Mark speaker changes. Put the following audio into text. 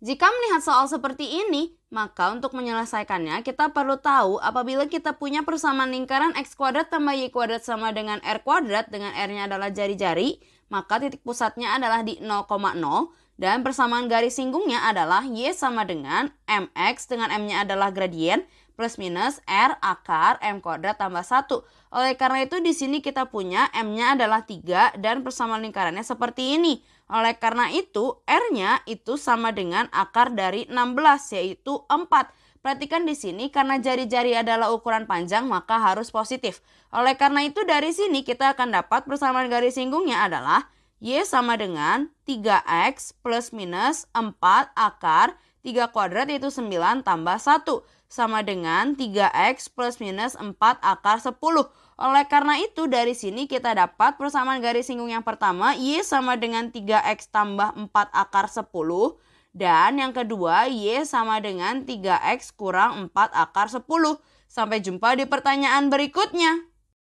Speaker 1: Jika melihat soal seperti ini, maka untuk menyelesaikannya kita perlu tahu apabila kita punya persamaan lingkaran x kuadrat tambah y kuadrat sama dengan r kuadrat dengan r-nya adalah jari-jari, maka titik pusatnya adalah di 0,0 dan persamaan garis singgungnya adalah Y sama dengan MX dengan M-nya adalah gradien plus minus R akar M kuadrat tambah 1. Oleh karena itu di sini kita punya M-nya adalah 3 dan persamaan lingkarannya seperti ini. Oleh karena itu R-nya itu sama dengan akar dari 16 yaitu 4. Perhatikan di sini karena jari-jari adalah ukuran panjang maka harus positif. Oleh karena itu dari sini kita akan dapat persamaan garis singgungnya adalah Y sama dengan 3X plus minus 4 akar 3 kuadrat yaitu 9 tambah 1 sama dengan 3X plus minus 4 akar 10. Oleh karena itu dari sini kita dapat persamaan garis singgung yang pertama Y sama dengan 3X tambah 4 akar 10 dan yang kedua Y sama dengan 3X kurang 4 akar 10. Sampai jumpa di pertanyaan berikutnya.